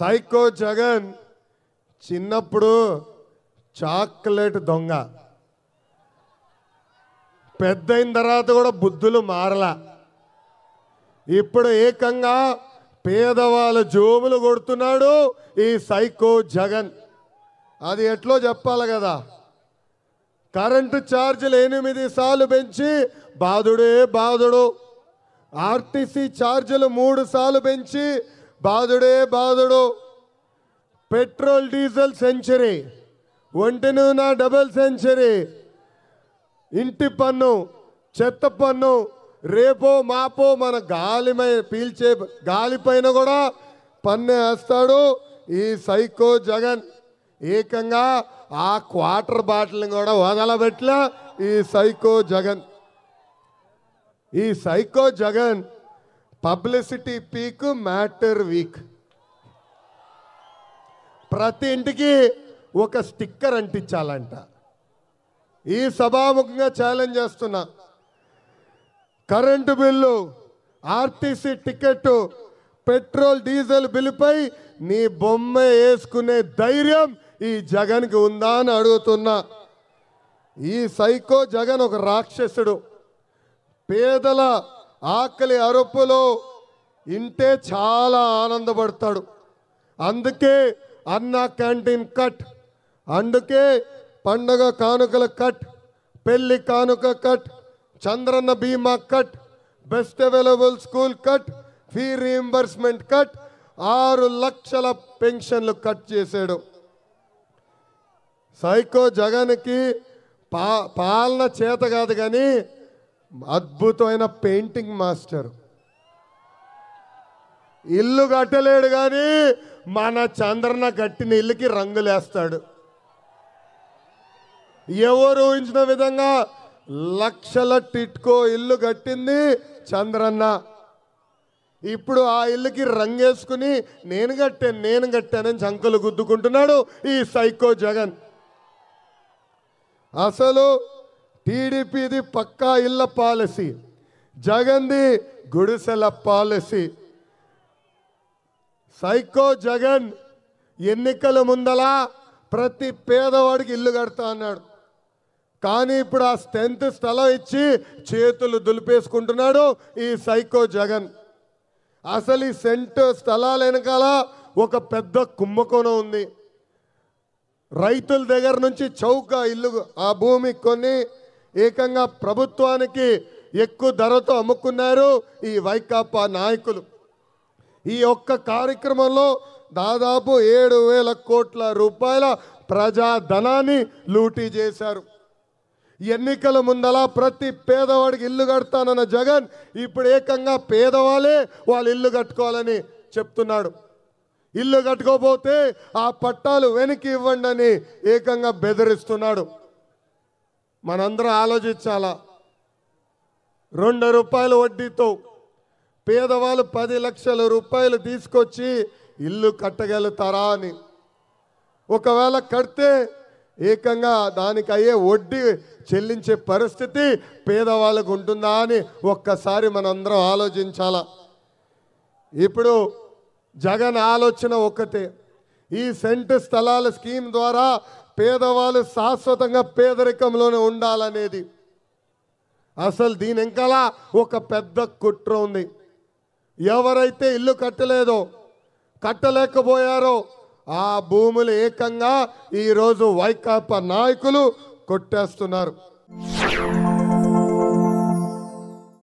psycho Jagan చిన్నప్పుడు chocolate దొంగ పెద్దయిన తర్వాత కూడా బుద్ధులు మారలా ఇప్పుడు ఏకంగా పేదవాళ్ళ జోబులు కొడుతున్నాడు ఈ సైకో జగన్ అది ఎట్లో చెప్పాలి కదా కరెంటు ఛార్జీలు ఎనిమిది సార్లు పెంచి బాధుడే బాధుడు ఆర్టీసీ ఛార్జీలు మూడు సార్లు పెంచి బాధుడే బాధుడు పెట్రోల్ డీజిల్ సెంచరీ ఒంటి నూనె డబుల్ సెంచరీ ఇంటి పన్ను చెత్త పన్ను రేపో మాపో మన గాలిమై పీల్చే గాలిపైన కూడా పన్ను వేస్తాడు ఈ సైకో జగన్ ఏకంగా ఆ క్వార్టర్ బాటిల్ని కూడా వదలబెట్ల ఈ సైకో జగన్ ఈ psycho Jagan publicity peak matter weak ప్రతి ఇంటికి ఒక స్టిక్కర్ అంటించాలంట ఈ సభాముఖంగా ఛాలెంజ్ చేస్తున్నా current bill RTC ticket petrol diesel బిల్లుపై నీ బొమ్మ వేసుకునే ధైర్యం ఈ జగన్కి ఉందా అని అడుగుతున్నా ఈ సైకో జగన్ ఒక రాక్షసుడు పేదల ఆకలి అరుపులు ఇంటే చాలా ఆనందపడతాడు అందుకే అన్న క్యాంటీన్ కట్ అందుకే పండగ కానుకల కట్ పెళ్లి కానుక cut Chandranna Bima cut best available school cut fee reimbursement cut ఆరు లక్షల పెన్షన్లు కట్ చేశాడు సైకో జగన్కి పా పాలన చేత కాదు కానీ అద్భుతమైన పెయింటింగ్ మాస్టర్ ఇల్లు కట్టలేడు కానీ మన చంద్రన కట్టిన ఇల్లుకి రంగులేస్తాడు ఎవరు ఊహించిన విధంగా లక్షల టిట్కో ఇల్లు కట్టింది చంద్రన్న ఇప్పుడు ఆ ఇల్లుకి రంగేసుకుని నేను కట్టాను నేను కట్టానని చంకలు గుద్దుకుంటున్నాడు ఈ సైకో జగన్ అసలు టీడీపీది పక్కా ఇళ్ళ పాలసీ జగన్ది గుడిసెల పాలసీ సైకో జగన్ ఎన్నికల ముందలా ప్రతి పేదవాడికి ఇల్లు కడతా అన్నాడు కానీ ఇప్పుడు ఆ స్ట్రెంత్ స్థలం ఇచ్చి చేతులు దులిపేసుకుంటున్నాడు ఈ సైకో జగన్ అసలు ఈ సెంట్ స్థలాల వెనకాల ఒక పెద్ద కుంభకోణం ఉంది రైతుల దగ్గర నుంచి చౌక ఇల్లు ఆ భూమి కొన్ని ఏకంగా ప్రభుత్వానికి ఎక్కువ ధరతో అమ్ముకున్నారు ఈ వైకాపా నాయకులు ఈ ఒక్క కార్యక్రమంలో దాదాపు ఏడు వేల కోట్ల రూపాయల ప్రజాధనాన్ని లూటీ చేశారు ఎన్నికల ముందల ప్రతి పేదవాడికి ఇల్లు కడతానన్న జగన్ ఇప్పుడు ఏకంగా పేదవాళ్ళే వాళ్ళు ఇల్లు కట్టుకోవాలని చెప్తున్నాడు ఇల్లు కట్టుకోపోతే ఆ పట్టాలు వెనక్కి ఇవ్వండి అని ఏకంగా బెదిరిస్తున్నాడు మనందరం ఆలోచించాలా రెండు రూపాయల వడ్డీతో పేదవాళ్ళు పది లక్షల రూపాయలు తీసుకొచ్చి ఇల్లు కట్టగలుగుతారా అని ఒకవేళ కడితే ఏకంగా దానికి అయ్యే వడ్డీ చెల్లించే పరిస్థితి పేదవాళ్ళకు ఉంటుందా అని ఒక్కసారి మనందరం ఆలోచించాల ఇప్పుడు జగన్ ఆలోచన ఒక్కటే ఈ సెంటు స్థలాల స్కీమ్ ద్వారా పేదవాళ్ళు శాశ్వతంగా పేదరికంలోనే ఉండాలనేది అసలు దీని వెనకాల ఒక పెద్ద కుట్ర ఉంది ఎవరైతే ఇల్లు కట్టలేదో కట్టలేకపోయారో ఆ భూములు ఏకంగా ఈరోజు వైకాపా నాయకులు కొట్టేస్తున్నారు